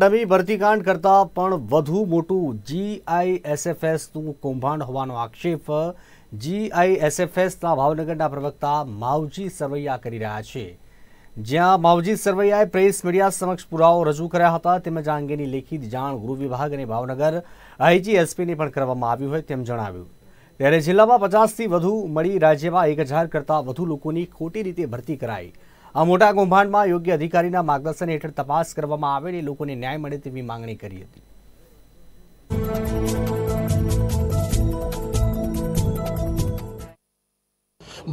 dummy ભરતીકાંડ કરતાં પણ વધુ મોટું જીઆઈએસએફએસનું કૌભાંડ હોવાનો આક્ષેપ જીઆઈએસએફએસના ભાવનગરના પ્રવક્તા માવજી સરવૈયા કરી રહ્યા છે જ્યાં માવજી સરવૈયાએ પ્રેસ મીડિયા સમક્ષ પુરાવો રજૂ કર્યા હતા તેમજ આ અંગેની લેખિત જાણ ગૃહ વિભાગ અને ભાવનગર આઈજી એસપીને પણ કરવામાં આવી હોય તેમ જણાવ્યું ત્યારે જિલ્લામાં પચાસથી વધુ મળી રાજ્યમાં એક હજાર કરતાં વધુ લોકોની ખોટી રીતે ભરતી કરાઈ આ મોટા કૌભાંડમાં યોગ્ય અધિકારીના માર્ગદર્શન હેઠળ તપાસ કરવામાં આવે અને લોકોને ન્યાય મળે તેવી માંગણી કરી હતી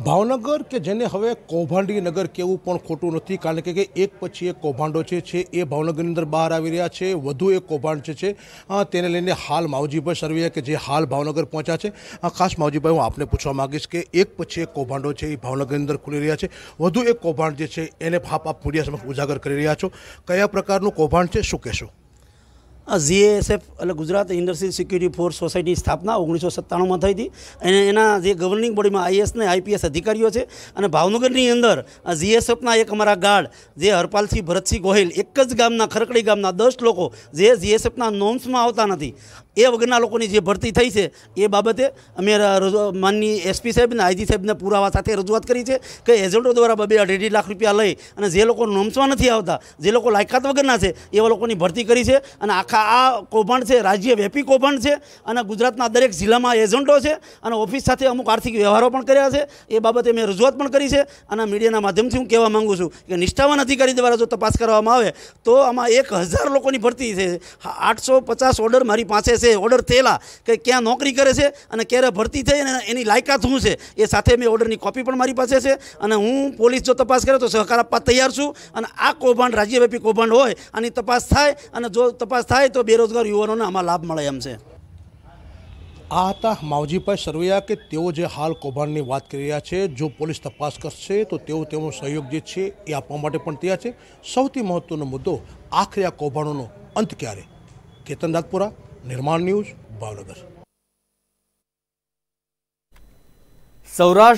ભાવનગર કે જેને હવે કૌભાંડી નગર કેવું પણ ખોટું નથી કારણ કે એક પછી એક કૌભાંડો છે એ ભાવનગરની અંદર બહાર આવી રહ્યા છે વધુ એક કૌભાંડ છે તેને લઈને હાલ માવજીભાઈ સરવૈયા કે જે હાલ ભાવનગર પહોંચ્યા છે ખાસ માવજીભાઈ હું આપને પૂછવા માગીશ કે એક પછી એક કૌભાંડો છે એ ભાવનગરની અંદર ખુલી રહ્યા છે વધુ એક કૌભાંડ જે છે એને આપ મીડિયા સમક્ષ ઉજાગર કરી રહ્યા છો કયા પ્રકારનું કૌભાંડ છે શું કહેશો જીએએસએફ એટલે ગુજરાત ઇન્ડસ્ટ્રીયલ સિક્યુરિટી ફોર્સ સોસાયટીની સ્થાપના ઓગણીસો સત્તાણુંમાં થઈ હતી અને એના જે ગવર્નિંગ બોડીમાં આઈએસ ને આઈપીએસ અધિકારીઓ છે અને ભાવનગરની અંદર જીએસએફના એક અમારા ગાર્ડ જે હરપાલસિંહ ભરતસિંહ ગોહિલ એક જ ગામના ખરકડી ગામના દસ લોકો જે જીએસએફના નોમ્સમાં આવતા નથી એ વગરના લોકોની જે ભરતી થઈ છે એ બાબતે અમે માનની એસપી સાહેબને આઈજી સાહેબને પુરાવા સાથે રજૂઆત કરી છે કે એજન્ટો દ્વારા બબે અઢી લાખ રૂપિયા લઈ અને જે લોકો નોમસવા નથી આવતા જે લોકો લાયકાત વગરના છે એવા લોકોની ભરતી કરી છે અને આખા આ કૌભાંડ છે રાજ્ય વ્યાપી કૌભાંડ છે અને ગુજરાતના દરેક જિલ્લામાં એજન્ટો છે અને ઓફિસ સાથે અમુક આર્થિક વ્યવહારો પણ કર્યા છે એ બાબતે મેં રજૂઆત પણ કરી છે અને મીડિયાના માધ્યમથી હું કહેવા માગું છું કે નિષ્ઠાવાન અધિકારી દ્વારા જો તપાસ કરવામાં આવે તો આમાં એક હજાર લોકોની ભરતી છે આઠસો પચાસ ઓર્ડર મારી પાસે છે છે ઓર્ડર થયેલા કે ક્યાં નોકરી કરે છે અને ક્યારે ભરતી થઈ અને એની લાયકાત શું છે એ સાથે મેં ઓર્ડરની કોપી પણ મારી પાસે છે અને હું પોલીસ જો તપાસ કરે તો સહકાર આપવા તૈયાર છું અને આ કૌભાંડ રાજ્યવ્યાપી કૌભાંડ હોય આની તપાસ થાય અને જો તપાસ થાય તો બેરોજગાર યુવાનોને આમાં લાભ મળે એમ છે આ હતા માવજીભાઈ સરવૈયા કે તેઓ જે હાલ કૌભાંડની વાત કરી રહ્યા છે જો પોલીસ તપાસ કરશે તો તેઓ તેનો સહયોગ જે છે એ આપવા માટે પણ તૈયાર છે સૌથી મહત્ત્વનો મુદ્દો આખરે આ કૌભાંડોનો અંત ક્યારે કેતન રાજપુરા નિર્માણ ન્યૂઝ ભાવનગર સૌરાષ્ટ્ર